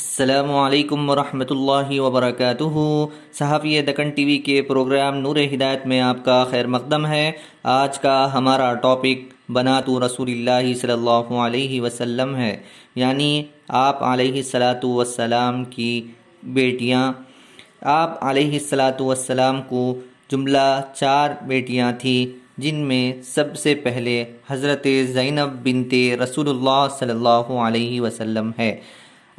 अल्लाम वरहमल वबरक सहाफ़ी दकन टी वी के प्रोग्राम नूर हिदायत में आपका खैर मकदम है आज का हमारा टॉपिक बना तो रसूल सल्लल्लाहु अलैहि है यानी आप सलातु वसलाम की बेटियाँ आप सलातु वसलाम को जुमला चार बेटियां थी जिनमें सबसे पहले हज़रत ज़ैनब बिनते रसूल सल्लल्लाहु अलैहि है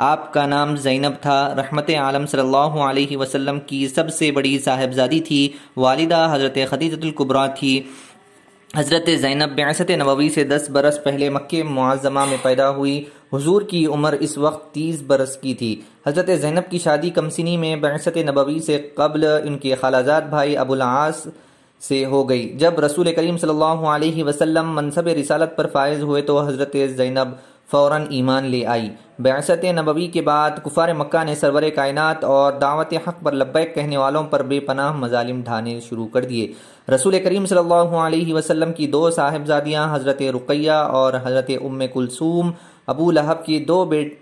आपका नाम जैनब था रहमत आलम सल्लल्लाहु अलैहि वसल्लम की सबसे बड़ी साहेबजादी थी वालिदा हज़रत खदीजतुल्कुबरा थी हज़रत ज़ैनब बेसत नबवी से दस बरस पहले मक्के मुआज़मा में पैदा हुई हुजूर की उम्र इस वक्त तीस बरस की थी हज़रत ज़ैनब की शादी कमसिनी में बेसत नबवी से कबल उनके खालाजात भाई आस से हो गई जब रसूल करीम सल्लल्लाहु अलैहि वसल्लम मनसब रिसालत पर फायज हुए तो हज़रत ज़ैनब फ़ौर ईमान ले आई बैसत नबवी के बाद कुफार मक्का ने सरवर कायनत और दावत हक पर लब्बैक कहने वालों पर बेपनाह मजालिम ढाने शुरू कर दिए रसूल करीम सल्लल्लाहु अलैहि वसल्लम की दो साहेबजादियाँ हज़रत रुकैया और हज़रत उम कुलसूम अबू लहब की दो बेट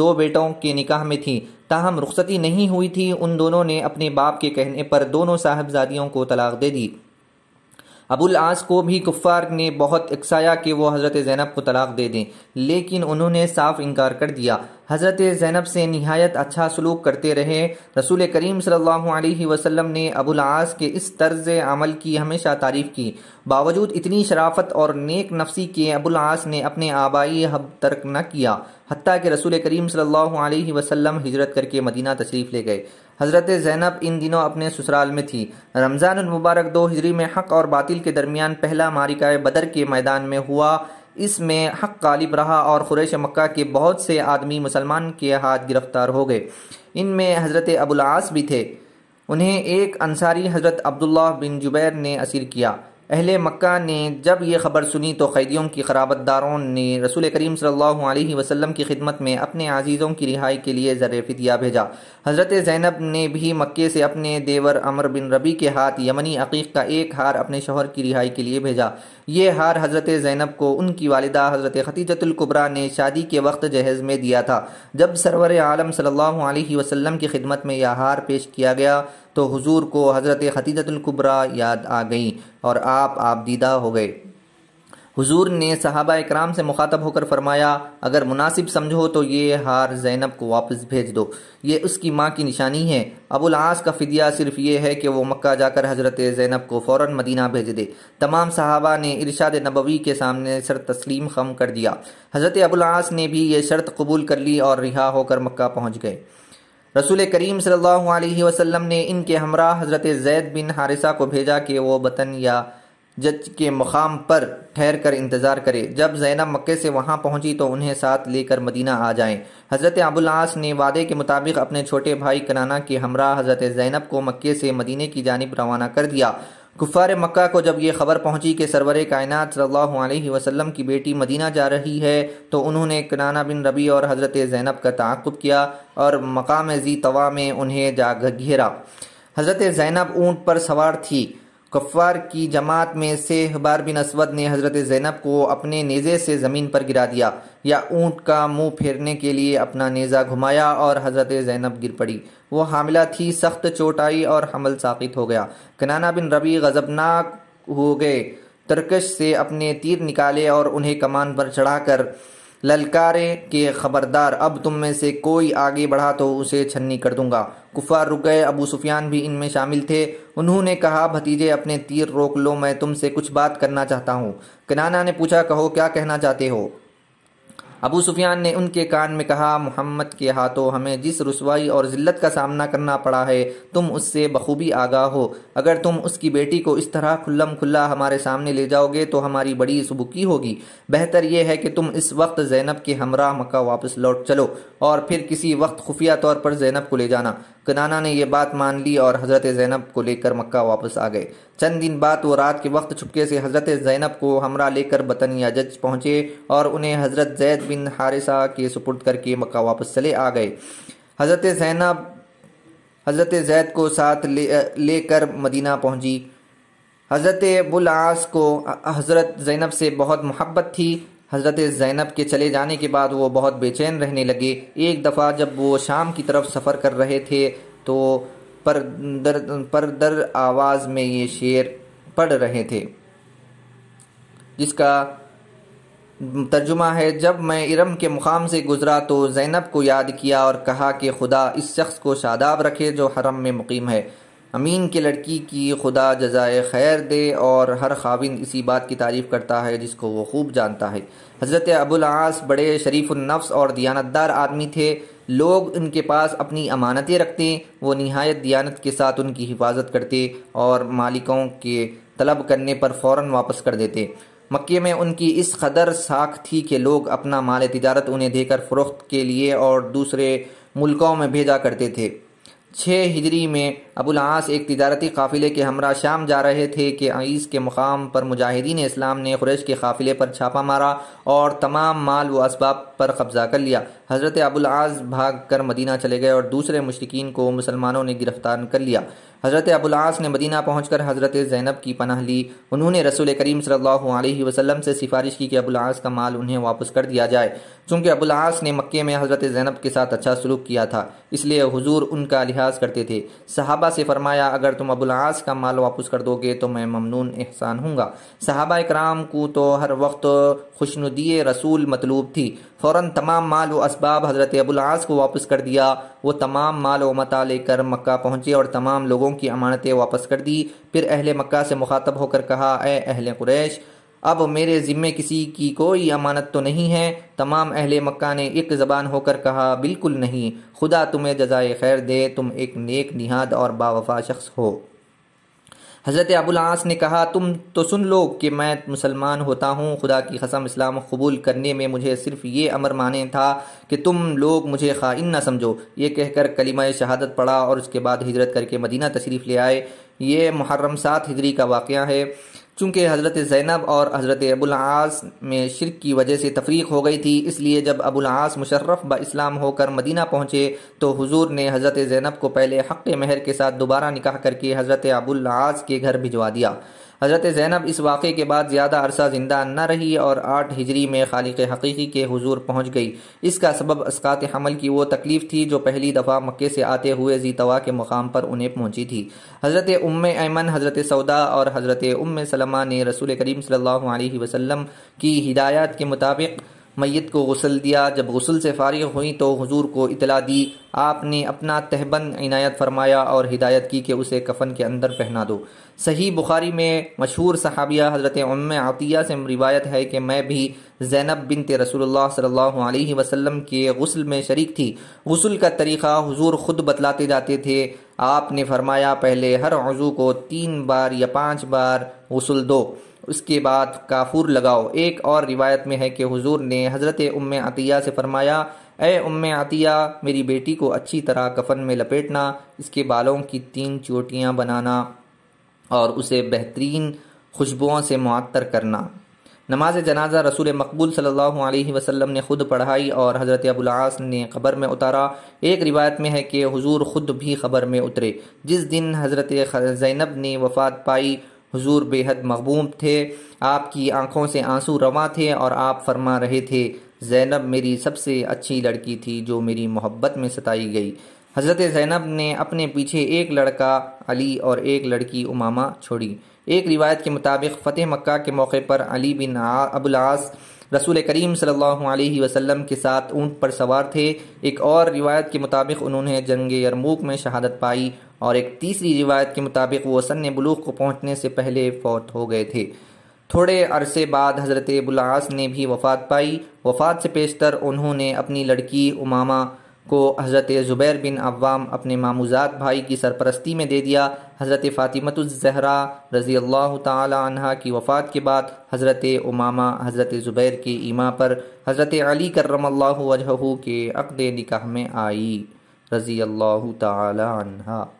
दो बेटों के निकाह में थी ताहम रुखसती नहीं हुई थी उन दोनों ने अपने बाप के कहने पर दोनों साहबजादियों को तलाक दे दी अबुल आस को भी कुफ़ार ने बहुत इकसाया कि वो हज़रत ज़ैनब को तलाक़ दे दें लेकिन उन्होंने साफ इनकार कर दिया हज़रत ज़ैनब से नहायत अच्छा सलूक करते रहे रसूल करीम सल्लल्लाहु अलैहि वसल्लम ने अबुलआस के इस तर्ज अमल की हमेशा तारीफ़ की बावजूद इतनी शराफत और नेक नफसी के अबुलआस ने अपने आबाई हब तर्क न किया हती कि रसूल करीम सल्लल्लाहु अलैहि वसल्लम हिजरत करके मदीना तशरीफ़ ले गए हज़रत ज़ैनब इन दिनों अपने ससुराल में थी रमज़ान मुबारक दो हिजरी में हक और बातिल के दरमियान पहला मारिका बदर के मैदान में हुआ इसमें हक गालिब रहा और ख़ुरैश मक्का के बहुत से आदमी मुसलमान के हाथ गिरफ्तार हो गए इनमें हज़रत अबुलास भी थे उन्हें एक अंसारी हज़रत अब्दुल्ला बिन जुबैर ने असीर किया अहल मक्का ने जब यह खबर सुनी तो कैदियों की खराबतदारों ने रसूल करीम सल्लल्लाहु अलैहि वसल्लम की खिदमत में अपने आजीज़ों की रिहाई के लिए ज़र फितिया भेजा हज़रत ज़ैनब ने भी मक्के से अपने देवर अमर बिन रबी के हाथ यमनी अकीक का एक हार अपने शोहर की रिहाई के लिए भेजा ये हार हज़रत ज़ैनब को उनकी वालदा हज़रत खतीजतुल्कुबरा ने शादी के वक्त जहेज़ में दिया था जब सरवर आलम सल्ला वसम की खिदमत में यह हार पेश किया गया तो हुजूर को हज़रत खतीजतुल्कुबरा याद आ गई और आप आप दीदा हो गए हुजूर ने सहाबा इकराम से मुखातब होकर फरमाया अगर मुनासिब समझो तो ये हार जैनब को वापस भेज दो ये उसकी माँ की निशानी है अबुल आस का फ़िदिया सिर्फ ये है कि वो मक्का जाकर हज़रत जैनब को फ़ौर मदीना भेज दे तमाम सहाबा ने इरशाद नबवी के सामने सर तस्लीम खम कर दिया हज़रत अबुल आस ने भी ये शर्त कबूल कर ली और रिहा होकर मक्का पहुँच गए रसूल करीम सल्लल्लाहु अलैहि वसल्लम ने इनके हमरा हज़रत जैद बिन हारिसा को भेजा कि वो वतन या जज के मुक़ाम पर ठहर कर इंतज़ार करे जब जैनब मक्के से वहाँ पहुँची तो उन्हें साथ लेकर मदीना आ जाएं। हज़रत अबुल्लास ने वादे के मुताबिक अपने छोटे भाई कनाना के हमरा हज़रत जैनब को मक्के से मदीने की जानब रवाना कर दिया कुफ़ार मक्का को जब यह खबर पहुंची कि सरवर कायनात सल्लल्लाहु अलैहि वसल्लम की बेटी मदीना जा रही है तो उन्होंने कनाना बिन रबी और हज़रत ज़ैनब का तकब किया और मकाम जी तवा में उन्हें जा घेरा हज़रत ज़ैनब ऊँट पर सवार थी कफ्वार की जमात में से हबार बिन असवद ने हज़रत ज़ैनब को अपने नेज़े से ज़मीन पर गिरा दिया या ऊँट का मुंह फेरने के लिए अपना नेज़ा घुमाया और हज़रत ज़ैनब गिर पड़ी वो हामिला थी सख्त चोट आई और हमल साकित हो गया कनाना बिन रबी गज़बनाक हो गए तरकश से अपने तीर निकाले और उन्हें कमान पर चढ़ाकर ललकारे के खबरदार अब तुम में से कोई आगे बढ़ा तो उसे छन्नी कर दूंगा कुफार रुक गए अबू सुफियान भी इनमें शामिल थे उन्होंने कहा भतीजे अपने तीर रोक लो मैं तुमसे कुछ बात करना चाहता हूँ कनाना ने पूछा कहो क्या कहना चाहते हो अबू सुफियान ने उनके कान में कहा मोहम्मद के हाथों हमें जिस रसवाई और ज़िल्लत का सामना करना पड़ा है तुम उससे बखूबी आगाह हो अगर तुम उसकी बेटी को इस तरह खुल्लम खुल्ला हमारे सामने ले जाओगे तो हमारी बड़ी सबुकी होगी बेहतर यह है कि तुम इस वक्त जैनब के हमरा मक्का वापस लौट चलो और फिर किसी वक्त खुफिया तौर पर जैनब को ले जाना कनाना ने यह बात मान ली और हज़रत ज़ैनब को लेकर मक्का वापस आ गए चंद दिन बाद वो रात के वक्त छुपके से हज़रत ज़ैनब को हमरा लेकर बतन जज पहुँचे और उन्हें हज़रत जैद बिन हारिसा के सुपुर्द करके मक्का वापस चले आ गए हज़रत ज़ैनब हज़रत जैद को साथ ले लेकर मदीना पहुंची हज़रत बुल आस को हज़रत ज़ैनब से बहुत मोहब्बत थी हज़रत ज़ैनब के चले जाने के बाद वो बहुत बेचैन रहने लगे एक दफ़ा जब वो शाम की तरफ सफ़र कर रहे थे तो पर दर पर दर आवाज़ में ये शेर पढ़ रहे थे जिसका तर्जुमा है जब मैं इरम के मुकाम से गुज़रा तो ज़ैनब को याद किया और कहा कि खुदा इस शख्स को शादाब रखे जो हरम में मुकीम है अमीन की लड़की की खुदा जजाय खैर दे और हर खाविंद इसी बात की तारीफ़ करता है जिसको वो खूब जानता है हज़रत आस बड़े शरीफुलनफ्स और दियानतदार आदमी थे लोग उनके पास अपनी अमानतें रखते वो नहायत दियानत के साथ उनकी हिफाजत करते और मालिकों के तलब करने पर फ़ौर वापस कर देते मक्के में उनकी इस कदर साख थी कि लोग अपना माल तजारत उन्हें देकर फ़रोख्त के लिए और दूसरे मुल्कों में भेजा करते थे छः हिजरी में अबुलआस एक तजारती काफ़िले के हमरा शाम जा रहे थे कि आईस के मुकाम पर मुजाहिदीन इस्लाम ने कुरैश के काफ़िले पर छापा मारा और तमाम माल व इसबाब पर कब्ज़ा कर लिया हज़रत अबुलआस भाग कर मदीना चले गए और दूसरे मशरकिन को मुसलमानों ने गिरफ़्तार कर लिया हज़रत अबुलआस ने मदीना पहुँच कर हज़रत ज़ैनब की पनाह ली उन्होंने रसुल करीम सल्ला वसलम से सिफारिश की कि अबुलआस का माल उन्हें वापस कर दिया जाए चूँकि आस ने मक्के में हज़रत ज़ैनब के साथ अच्छा सलूक किया था इसलिए हुजूर उनका लिहाज करते थे सहाबा से फरमाया अगर तुम आस का माल वापस कर दोगे तो मैं ममनून एहसान हूँ सहाबा इक्राम को तो हर वक्त खुशनुदी रसूल मतलूब थी फ़ौर तमाम माल व इसबाब हज़रत आस को वापस कर दिया वो तमाम माल व मता लेकर मक्का पहुँचे और तमाम लोगों की अमानतें वापस कर दी फिर अहल मक् से मुखातब होकर कहा अहल कुरैश अब मेरे ज़िम्मे किसी की कोई अमानत तो नहीं है तमाम अहले मक्का ने एक ज़बान होकर कहा बिल्कुल नहीं खुदा तुम्हें जजाय खैर दे तुम एक नेक निहाद और बावफा शख्स हो हज़रत आस ने कहा तुम तो सुन लो कि मैं मुसलमान होता हूँ खुदा की कसम इस्लाम कबूल करने में मुझे सिर्फ ये अमर माने था कि तुम लोग मुझे ख़ाइन ना समझो ये कहकर कलिमा शहादत पढ़ा और उसके बाद हिजरत करके मदीना तशरीफ़ ले आए ये मुहर्रम सात हिजरी का वाक़ है चूँकि हज़रत ज़ैनब और हज़रत अबुलआस में शिरक की वजह से तफरीक हो गई थी इसलिए जब अबुलआस मुशर्रफ ब इस्लाम होकर मदीना पहुँचे तो हुजूर ने हज़रत ज़ैनब को पहले हक़ महर के साथ दोबारा निकाह करके हज़रत अबुलआस के घर भिजवा दिया हज़रत ज़ैनब इस वाक़े के बाद ज़्यादा अरसा ज़िंदा न रही और आठ हिजरी में खालिक हकीकी के हजूर पहुँच गई इसका सबब असकात हमल की वो तकलीफ़ थी जो पहली दफ़ा मक्के से आते हुए जीतवा के मुकाम पर उन्हें पहुँची थी हज़रत उम ऐमन हज़रत सौदा और हज़रत उम सलमा ने रसूल करीम सल्ला वसम की हिदायत के मुताबिक मैत को गसल दिया जब गसल से फारिग हुई तो हजूर को इतला दी आपने अपना तहबंद इनायत फरमाया और हिदायत की कि उसे कफन के अंदर पहना दो सही बुखारी में मशहूर सहाबिया हज़रत उम आतिया से रिवायत है कि मैं भी जैनब बिन ते सल्लल्लाहु अलैहि वसल्लम के गसल में शरीक थी गसल का तरीक़ा हुजूर ख़ुद बतलाते जाते थे आपने फरमाया पहले हर अज़ू को तीन बार या पाँच बार गसल दो उसके बाद काफूर लगाओ एक और रिवायत में है कि हुजूर ने हज़रत उम अतिया से फरमाया ए उम अतिया मेरी बेटी को अच्छी तरह कफन में लपेटना इसके बालों की तीन चोटियाँ बनाना और उसे बेहतरीन खुशबुओं से मअतर करना नमाज जनाजा रसूल मकबूल सल्लल्लाहु अलैहि वसल्लम ने ख़ुद पढ़ाई और हज़रत अबुलास ने ख़बर में उतारा एक रिवायत में है कि हुजूर ख़ुद भी ख़बर में उतरे जिस दिन हज़रत जैनब ने वफ़ात पाई हुजूर बेहद मकबूम थे आपकी आंखों से आंसू रवा थे और आप फरमा रहे थे जैनब मेरी सबसे अच्छी लड़की थी जो मेरी मोहब्बत में सताई गई हज़रत जैनब ने अपने पीछे एक लड़का अली और एक लड़की उमामा छोड़ी एक रिवायत के मुताबिक फ़तेह मक्का के मौके पर अली बिन अबुलास रसूल करीम सल्लल्लाहु अलैहि वसल्लम के साथ ऊंट पर सवार थे एक और रिवायत के मुताबिक उन्होंने जंग यरमूक में शहादत पाई और एक तीसरी रिवायत के मुताबिक वो सन बलूक को पहुँचने से पहले फौत हो गए थे थोड़े अरसे बाद हज़रत बुलास ने भी वफ़ात पाई वफ़ात से पेशतर उन्होंने अपनी लड़की उमामा को हज़रत ज़ुबैर बिन अवाम अपने मामूज़ात भाई की सरपरस्ती में दे दिया हज़रत फ़ातिमतज़हरा रज़ी अल्लाह तह की वफ़ात के बाद हज़रत उमामा हज़रत ज़ुबैर के ईमा पर हज़रत अली करम वजहू के अक़द निकाह में आई रज़ी अल्लाह तह